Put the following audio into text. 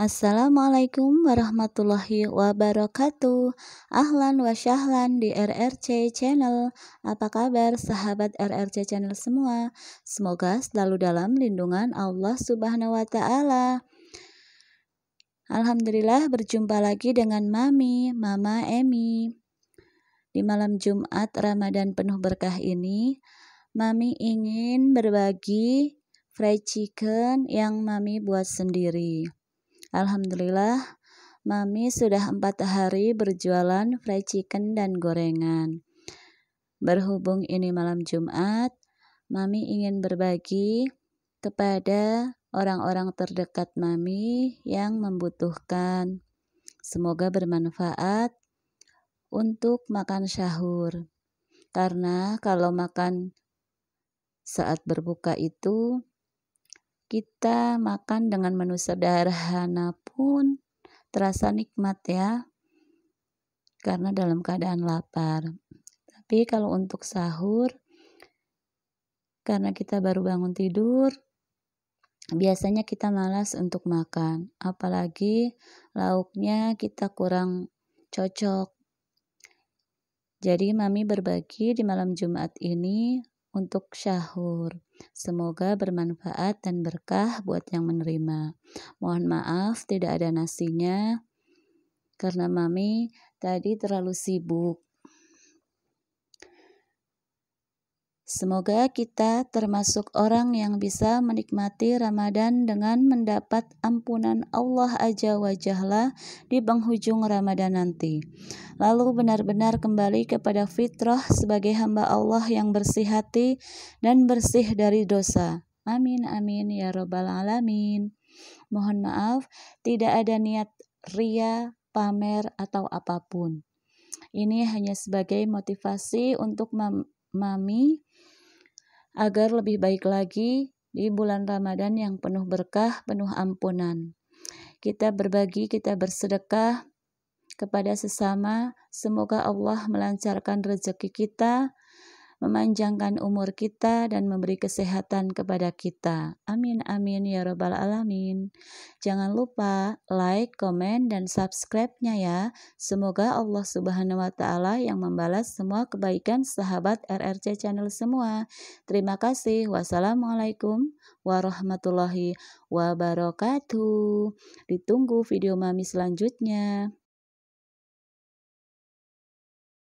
Assalamualaikum warahmatullahi wabarakatuh. Ahlan wa syahlan di RRC Channel. Apa kabar sahabat RRC Channel semua? Semoga selalu dalam lindungan Allah Subhanahu wa taala. Alhamdulillah berjumpa lagi dengan Mami, Mama Emi. Di malam Jumat Ramadan penuh berkah ini, Mami ingin berbagi fried chicken yang Mami buat sendiri. Alhamdulillah, Mami sudah empat hari berjualan fried chicken dan gorengan. Berhubung ini malam Jumat, Mami ingin berbagi kepada orang-orang terdekat Mami yang membutuhkan. Semoga bermanfaat untuk makan sahur. Karena kalau makan saat berbuka itu kita makan dengan menu sederhana pun terasa nikmat ya karena dalam keadaan lapar. Tapi kalau untuk sahur karena kita baru bangun tidur biasanya kita malas untuk makan, apalagi lauknya kita kurang cocok. Jadi mami berbagi di malam Jumat ini untuk syahur. Semoga bermanfaat dan berkah buat yang menerima. Mohon maaf tidak ada nasinya karena mami tadi terlalu sibuk. Semoga kita termasuk orang yang bisa menikmati Ramadan dengan mendapat ampunan Allah aja wajahlah di penghujung Ramadan nanti. Lalu benar-benar kembali kepada fitrah sebagai hamba Allah yang bersih hati dan bersih dari dosa. Amin amin ya robbal alamin. Mohon maaf, tidak ada niat ria, pamer atau apapun. Ini hanya sebagai motivasi untuk mami agar lebih baik lagi di bulan Ramadan yang penuh berkah, penuh ampunan. Kita berbagi, kita bersedekah kepada sesama. Semoga Allah melancarkan rezeki kita, memanjangkan umur kita dan memberi kesehatan kepada kita. Amin amin ya robbal alamin. Jangan lupa like, komen dan subscribe-nya ya. Semoga Allah Subhanahu wa taala yang membalas semua kebaikan sahabat RRC channel semua. Terima kasih. Wassalamualaikum warahmatullahi wabarakatuh. Ditunggu video mami selanjutnya.